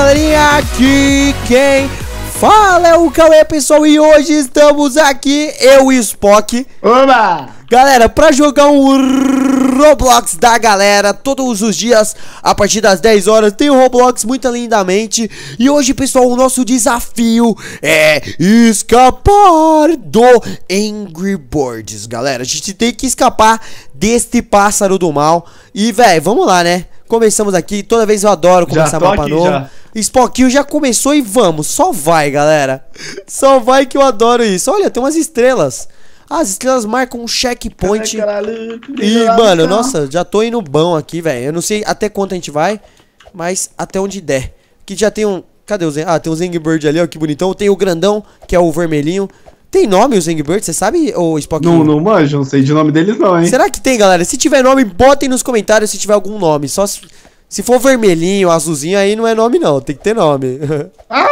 galerinha, aqui quem fala é o Cauê, pessoal, e hoje estamos aqui, eu e Spock. Oba! Galera, pra jogar um Roblox da galera, todos os dias, a partir das 10 horas, tem o Roblox muito lindamente. E hoje, pessoal, o nosso desafio é escapar do Angry Birds, galera. A gente tem que escapar deste pássaro do mal. E, véi, vamos lá, né? Começamos aqui, toda vez eu adoro começar mapa novo. Já. já começou e vamos, só vai, galera. Só vai que eu adoro isso. Olha, tem umas estrelas. As estrelas marcam um checkpoint. E, mano, tá. nossa, já tô indo bom aqui, velho. Eu não sei até quanto a gente vai, mas até onde der. Que já tem um. Cadê o Zen? Ah, tem o Zengbird ali, ó, que bonitão. Tem o grandão, que é o vermelhinho. Tem nome os Angry Birds, você sabe, ô Spock? Não, não manjo, não sei de nome deles não, hein? Será que tem, galera? Se tiver nome, botem nos comentários se tiver algum nome. Só se, se for vermelhinho, azulzinho, aí não é nome não, tem que ter nome. Ah!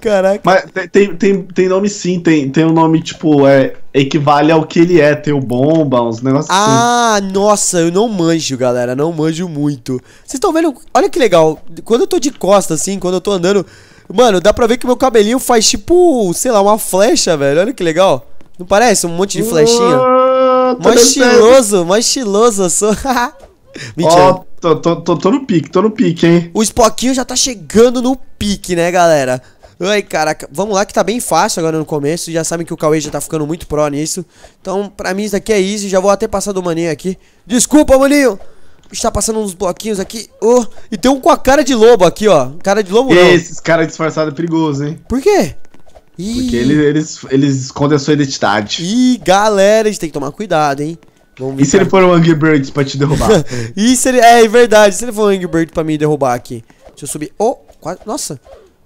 Caraca. Mas tem, tem, tem nome sim, tem, tem um nome, tipo, é, equivale ao que ele é, tem o bomba, uns negócios ah, assim. Ah, nossa, eu não manjo, galera, não manjo muito. Vocês estão vendo? Olha que legal, quando eu tô de costa, assim, quando eu tô andando, Mano, dá pra ver que meu cabelinho faz tipo, sei lá, uma flecha, velho. Olha que legal. Não parece? Um monte de flechinha. Uh, ah, mais tá estiloso, mais estiloso eu sou. Mentira. Ó, oh, tô, tô, tô, tô, no pique, tô no pique, hein. O Spockinho já tá chegando no pique, né, galera? Ai, caraca, vamos lá que tá bem fácil agora no começo. Já sabem que o Cauê já tá ficando muito pró nisso. Então, pra mim, isso daqui é easy. Já vou até passar do maninho aqui. Desculpa, maninho! está passando uns bloquinhos aqui. Oh, e tem um com a cara de lobo aqui, ó. Cara de lobo e não. Esses caras disfarçados é perigoso, hein? Por quê? Ih. Porque eles, eles, eles escondem a sua identidade. Ih, galera, a gente tem que tomar cuidado, hein? e se ele for um Angry Birds pra te derrubar? e se ele... É, é verdade. Se ele for um Angry Bird pra me derrubar aqui. Deixa eu subir. Oh, quase... Nossa.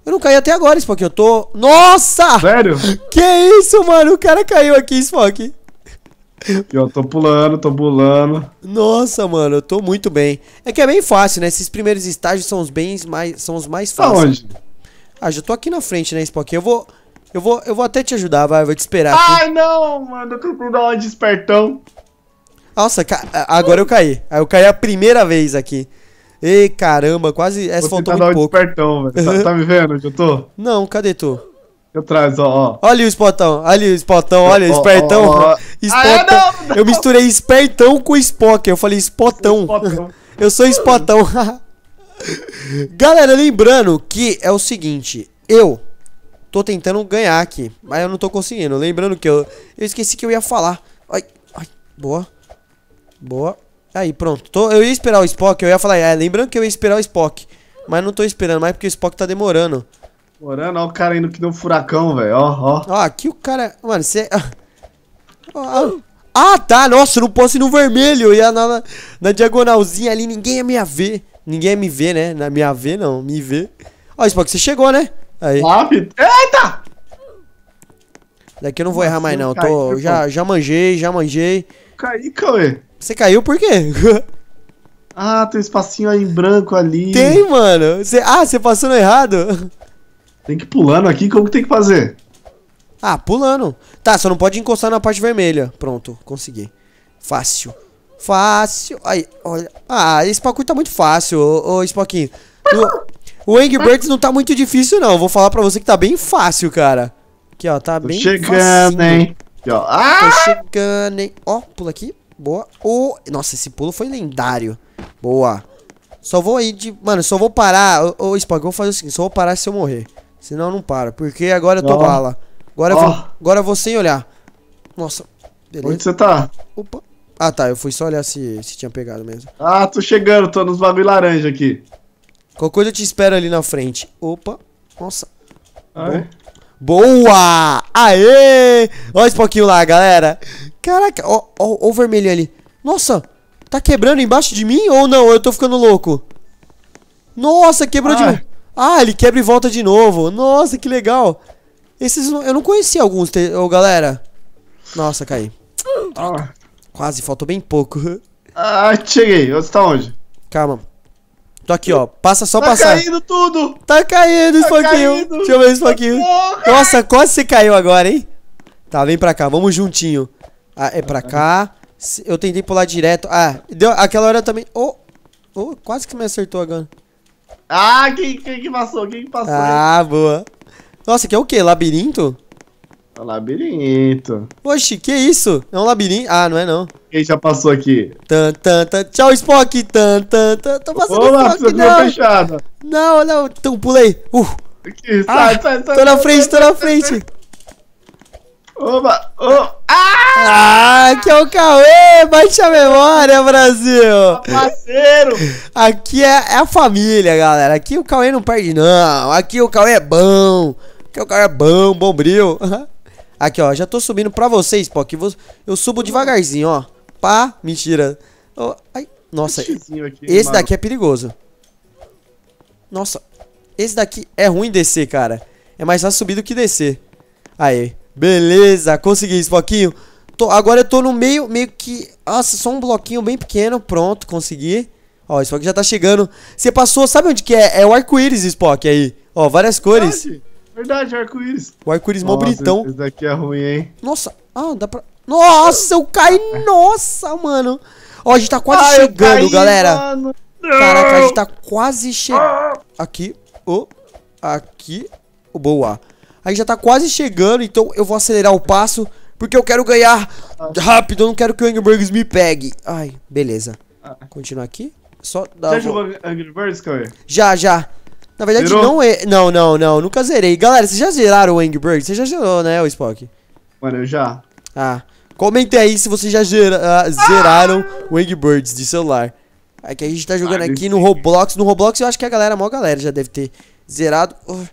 Eu não caí até agora, Spock. Eu tô... Nossa! Sério? Que isso, mano? O cara caiu aqui, Spock. Eu tô pulando, tô pulando. Nossa, mano, eu tô muito bem. É que é bem fácil, né? Esses primeiros estágios são os bens mais são os mais fáceis. Aonde? Ah, já tô aqui na frente, né, Spock? Eu vou eu vou eu vou até te ajudar, vai, eu vou te esperar aqui. Ai, não, mano, eu tô com dar de despertão. Nossa, ca... agora eu caí. Eu caí a primeira vez aqui. Ei, caramba, quase essa Vou faltou tá muito um pouco. Despertão, velho. Tá, tá me vendo onde eu tô? Não, cadê tu? Atrás, ó, ó. Olha o Spotão, olha o Spotão, olha, ó, espertão. Ó, ó. Spotão. Ah, não, não. Eu misturei espertão com Spock. Eu falei Spotão. Eu sou Spotão. Galera, lembrando que é o seguinte, eu tô tentando ganhar aqui, mas eu não tô conseguindo. Lembrando que eu, eu esqueci que eu ia falar. Ai, ai, boa. Boa. Aí, pronto. Tô, eu ia esperar o Spock, eu ia falar, é, lembrando que eu ia esperar o Spock, mas não tô esperando mais porque o Spock tá demorando. Morando, ó o cara indo que deu um furacão, velho. Ó, ó. Ó, aqui o cara. Mano, você. Ah, tá. Nossa, eu não posso ir no vermelho. Eu ia na, na diagonalzinha ali, ninguém ia me ver. Ninguém ia me ver, né? Na minha ver, não. Me ver. Ó, Spock, você chegou, né? Aí. Rápido. Eita! Daqui eu não vou Nossa, errar mais, não. Eu Tô, já, já manjei, já manjei. Caí, Cauê. Você caiu por quê? ah, tem um espacinho aí em branco ali. Tem, mano. Cê... Ah, você passou no errado? Tem que ir pulando aqui, como que tem que fazer? Ah, pulando. Tá, só não pode encostar na parte vermelha. Pronto, consegui. Fácil. Fácil. Aí, olha. Ah, esse pacote tá muito fácil, ô, ô Spockinho. O, o Angry Birds não tá muito difícil, não. Vou falar pra você que tá bem fácil, cara. Aqui, ó, tá Tô bem chegando, hein? Aqui, ó. Ah! Tô chegando, hein? Ó, pula aqui. Boa. Oh, nossa, esse pulo foi lendário. Boa. Só vou aí de... Mano, só vou parar... Ô, ô Spock, eu vou fazer o seguinte. Só vou parar se eu morrer. Senão não para. Porque agora eu tô oh. bala. Agora, oh. eu vou, agora eu vou sem olhar. Nossa. Beleza. Onde você tá? Opa. Ah, tá. Eu fui só olhar se, se tinha pegado mesmo. Ah, tô chegando. Tô nos bagulho laranja aqui. Qualquer coisa eu te espero ali na frente. Opa. Nossa. Ai. Boa! Aê! Olha esse pouquinho lá, galera. Caraca. Ó, ó, ó o vermelho ali. Nossa. Tá quebrando embaixo de mim ou não? Eu tô ficando louco. Nossa, quebrou de mim. Ah, ele quebra e volta de novo. Nossa, que legal. Esses eu não conhecia alguns, te... Oh, galera. Nossa, caí. Ah. Quase, faltou bem pouco. Ah, cheguei. Você tá onde? Calma. Tô aqui, ó. Passa só tá passar. Tá caindo tudo! Tá caindo, tá Espanquinho. Deixa eu ver o Espanquinho. Tá Nossa, quase você caiu agora, hein? Tá, vem pra cá. Vamos juntinho. Ah, é pra cá. Eu tentei pular direto. Ah, deu aquela hora também... Oh, oh quase que me acertou agora. Ah, quem, quem que passou? Quem que passou? Ah, boa. Nossa, que é o quê? Labirinto? É um labirinto. Oxi, que isso? É um labirinto? Ah, não é não. Quem já passou aqui? Tan, tan, tan. Tchau, Spock. Tan, tan, tan. Tô passando Olá, Spock, não. Fechada. Não, não. Então, pulei. Uh. Aqui, sai, ah, sai, sai, tô sai, na frente, sai, tô na frente. Oba! Oh. Ah! ah! que é o Cauê! Bate a memória, Brasil! Parceiro! Aqui é, é, a família, galera. Aqui o Cauê não perde, não. Aqui o Cauê é bom. Aqui o Cauê é bom, bom brilho. Aqui, ó. Já tô subindo pra vocês, pô. Aqui vou, eu subo devagarzinho, ó. Pá! Mentira. Oh, ai, nossa. Esse daqui é perigoso. Nossa. Esse daqui é ruim descer, cara. É mais fácil subir do que descer. Aí. Beleza, consegui, Spockinho. Tô, agora eu tô no meio, meio que... Nossa, só um bloquinho bem pequeno, pronto, consegui. Ó, Spock já tá chegando. Você passou, sabe onde que é? É o arco-íris, Spock, aí. Ó, várias cores. Verdade, verdade arco-íris. O arco-íris mó britão. Esse daqui é ruim, hein? Nossa, ah, dá pra... Nossa, eu caí, nossa, mano. Ó, a gente tá quase Ai, ah, chegando, caí, galera. Mano. Caraca, a gente tá quase chegando. Ah! Aqui, oh, aqui, oh, boa a gente já tá quase chegando, então eu vou acelerar o passo, porque eu quero ganhar rápido, eu não quero que o Angry Birds me pegue. Ai, beleza. Ah. Continuar aqui. Só dá Já jogou Angry Birds, Cauê? Já, já. Na verdade, Zerou? não é. Não, não, não. Nunca zerei. Galera, vocês já zeraram o Angry Birds? Você já zerou, né, o Spock? Mano, eu já. Ah. Comente aí se vocês já ah, zeraram ah! o Angry Birds de celular. É que a gente tá jogando ah, aqui no Roblox. No Roblox eu acho que a galera, a maior galera já deve ter zerado. Uh,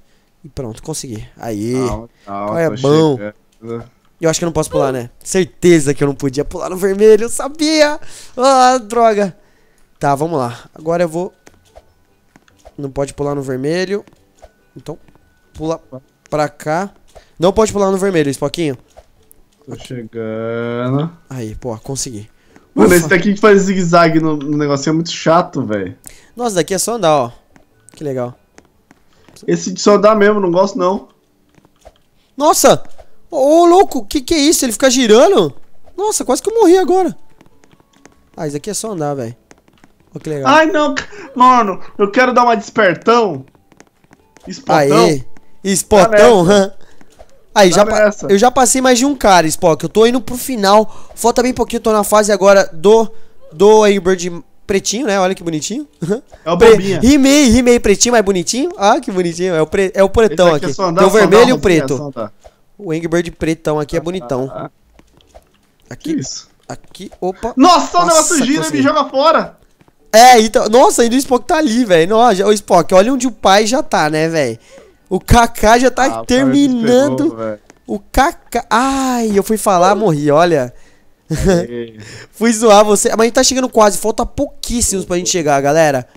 e pronto, consegui. Aí. Não, não, é bom. Chegando. Eu acho que eu não posso pular, né? Certeza que eu não podia pular no vermelho, eu sabia! Ah, droga! Tá, vamos lá. Agora eu vou. Não pode pular no vermelho. Então, pula pra cá. Não pode pular no vermelho, Spockinho. Tô chegando. Aí, pô, consegui. Mano, Ufa. esse daqui que faz zigue-zague no, no negocinho é muito chato, velho. Nossa, daqui é só andar, ó. Que legal. Esse só dá mesmo, não gosto não. Nossa! Ô, louco, que que é isso? Ele fica girando? Nossa, quase que eu morri agora. Ah, isso aqui é só andar, velho. que legal. Ai, não. Mano, eu quero dar uma despertão. Espotão. Aê. Espotão. Aí, já eu já passei mais de um cara, Spock. Eu tô indo pro final. Falta bem pouquinho, eu tô na fase agora do... Do Airbird Pretinho, né? Olha que bonitinho. É o bobinha. Rimei, rimei pretinho, mas bonitinho. Ah, que bonitinho. É o, pre... é o pretão aqui. aqui. É Tem o vermelho e o preto. O Angry pretão aqui é ah, bonitão. Ah, ah. Aqui. Que isso? Aqui. Opa. Nossa, o negócio gira e me joga fora. É, então. Nossa, ainda o Spock tá ali, velho. Nossa, o Spock, olha onde o pai já tá, né, velho? O Kaká já tá ah, terminando. O Kaká. Ai, eu fui falar, morri, olha. Fui zoar você. Mas a gente tá chegando quase. Falta pouquíssimos pra gente chegar, galera.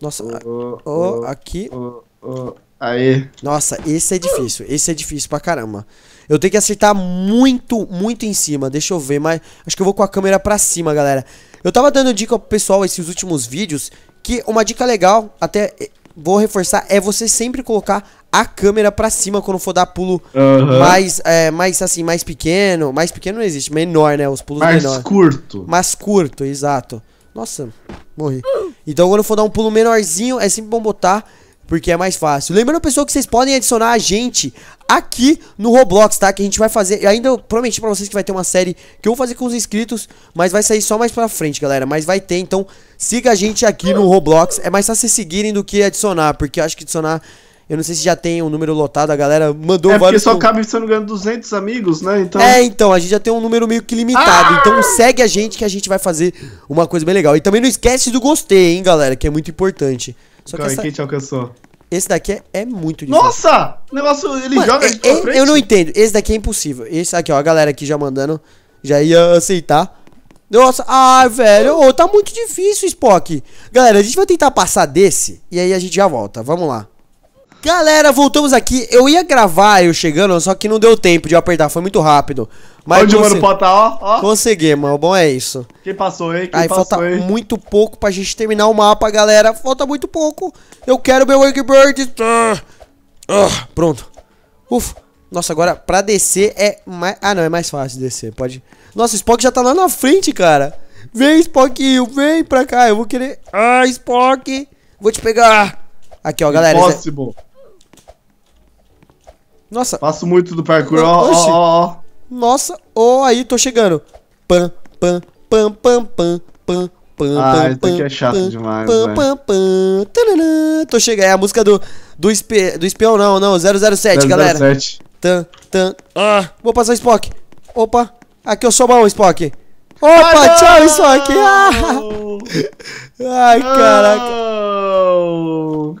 Nossa. Oh, oh, aqui. Oh, Aí. Nossa, esse é difícil. Esse é difícil pra caramba. Eu tenho que acertar muito, muito em cima. Deixa eu ver, mas acho que eu vou com a câmera pra cima, galera. Eu tava dando dica pro pessoal esses últimos vídeos que uma dica legal, até vou reforçar, é você sempre colocar a câmera para cima quando for dar pulo uhum. mais, é, mais assim, mais pequeno. Mais pequeno não existe, menor, né? Os pulos mais menor. Mais curto. Mais curto, exato. Nossa, morri. Então quando for dar um pulo menorzinho, é sempre bom botar porque é mais fácil. Lembrando, pessoal, que vocês podem adicionar a gente aqui no Roblox, tá? Que a gente vai fazer, ainda prometi pra vocês que vai ter uma série que eu vou fazer com os inscritos, mas vai sair só mais pra frente, galera, mas vai ter, então siga a gente aqui no Roblox, é mais fácil vocês seguirem do que adicionar, porque eu acho que adicionar... Eu não sei se já tem um número lotado, a galera mandou é vários. Porque só cabe, se eu não engano, 200 amigos, né? Então... É, então, a gente já tem um número meio que limitado. Então, ah! Então segue a gente que a gente vai fazer uma coisa bem legal. E também não esquece do gostei, hein, galera, que é muito importante. Só que essa... quem te alcançou? Esse daqui é, é muito difícil. Nossa! O negócio, ele Mano, joga é, de é, frente. Eu não entendo. Esse daqui é impossível. Esse aqui, ó, a galera aqui já mandando. Já ia aceitar. Nossa, ai, velho. Oh, tá muito difícil, Spock. Galera, a gente vai tentar passar desse. E aí a gente já volta. Vamos lá. Galera, voltamos aqui. Eu ia gravar eu chegando, só que não deu tempo de eu apertar, foi muito rápido. Mas Onde consegui... o mano tá, ó, ó. Consegui, mano. Bom é isso. Quem passou, hein? Quem Aí passou, falta hein? muito pouco pra gente terminar o mapa, galera. Falta muito pouco. Eu quero meu Angry Ah, ah, pronto. Ufa. Nossa, agora pra descer é mais... Ah, não, é mais fácil descer, pode... Nossa, o Spock já tá lá na frente, cara. Vem, Spockinho, vem pra cá, eu vou querer... Ah, Spock, vou te pegar. Aqui, ó, galera. É Impossible. Nossa. Faço muito do parkour, ó, Nossa, ó, oh, aí, tô chegando. Pam, pam, pam, pam, pam, pam. Pam, ah, pam, isso aqui é chato demais, pam, pam, pam, Tô chegando, é a música do, do, espe, do espião, não, não, 007, 007. galera. 007. Tan, tan, ah, vou passar o Spock. Opa, aqui eu sou bom, Spock. Opa, ah, tchau, isso aqui. Ah. Ai, não.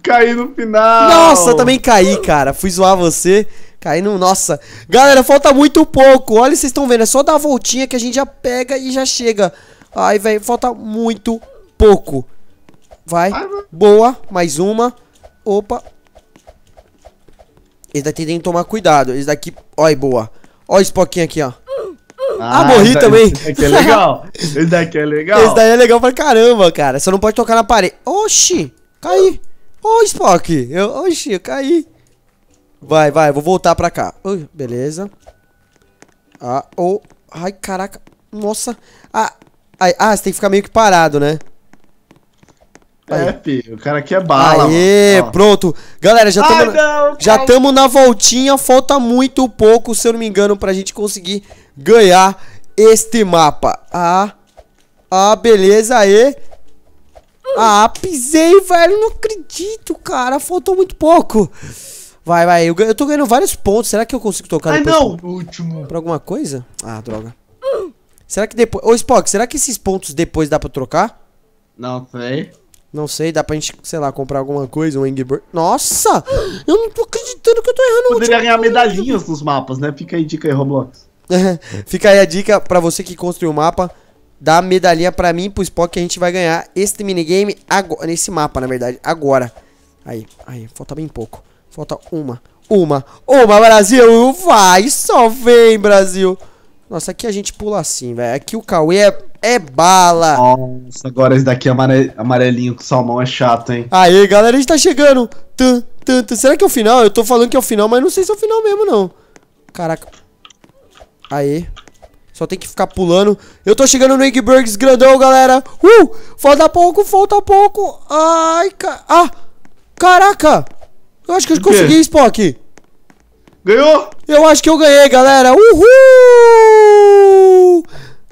caraca. Caí no final. Nossa, também caí, cara. Fui zoar você. Caí no. Nossa. Galera, falta muito pouco. Olha, vocês estão vendo. É só dar a voltinha que a gente já pega e já chega. Ai, velho, falta muito pouco. Vai. Boa. Mais uma. Opa. Eles daqui tem que tomar cuidado. Esse daqui. Olha, boa. Olha o Spockinho aqui, ó. Ah, ah morri também. Esse daqui é legal. esse daqui é legal. Esse daí é legal pra caramba, cara. Você não pode tocar na parede. Oxi, caí. Ô, oh, Spock. Eu, oxi, eu caí. Vai, vai, vou voltar pra cá. Ui, beleza. Ah, oh. Ai, caraca. Nossa. Ah, ai, ah, você tem que ficar meio que parado, né? É, Aí. É, filho, o cara aqui é bala. Aê, pronto. Galera, já estamos já tamo na voltinha. Falta muito pouco, se eu não me engano, pra gente conseguir ganhar este mapa. Ah, ah, beleza aí. Ah, pisei, velho. Não acredito, cara. Faltou muito pouco. Vai, vai. Eu, eu tô ganhando vários pontos. Será que eu consigo tocar ah, Ah, não. Pra, Último. Pra alguma coisa? Ah, droga. Será que depois... Ô, Spock, será que esses pontos depois dá pra trocar? Não sei. Não sei, dá pra gente, sei lá, comprar alguma coisa, um Angry Nossa! Eu não tô acreditando que eu tô errando. Poderia ganhar medalhinhas nos mapas, né? Fica aí dica aí, Roblox. Fica aí a dica para você que construiu o mapa. Dá medalhinha pra mim e pro Spock que a gente vai ganhar este minigame agora. Nesse mapa, na verdade, agora. Aí, aí, falta bem pouco. Falta uma, uma, uma, Brasil! Vai, só vem, Brasil! Nossa, aqui a gente pula assim, velho. Aqui o Cauê é, é bala. Nossa, agora esse daqui é amare... amarelinho com salmão é chato, hein? Aí, galera, a gente tá chegando. Tum, tum, tum. Será que é o final? Eu tô falando que é o final, mas não sei se é o final mesmo, não. Caraca. Aê. Só tem que ficar pulando. Eu tô chegando no Ingbergs grandão, galera. Uh! Falta pouco, falta pouco. Ai, ca... Ah! Caraca! Eu acho que eu consegui, Spock. Ganhou? Eu acho que eu ganhei, galera. Uhul!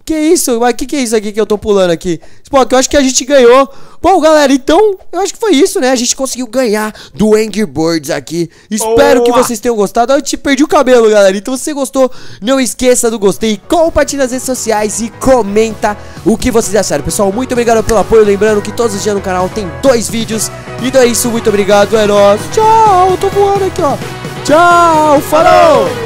Que isso? Mas que que é isso aqui que eu tô pulando aqui? Spock, eu acho que a gente ganhou. Bom, galera, então eu acho que foi isso, né? A gente conseguiu ganhar do Angry Birds aqui. Espero Boa. que vocês tenham gostado. Eu te perdi o cabelo, galera. Então, se você gostou, não esqueça do gostei, compartilha nas redes sociais e comenta o que vocês acharam. Pessoal, muito obrigado pelo apoio. Lembrando que todos os dias no canal tem dois vídeos. Então é isso, muito obrigado. É nóis. Tchau, eu tô voando aqui, ó. Tchau, falou!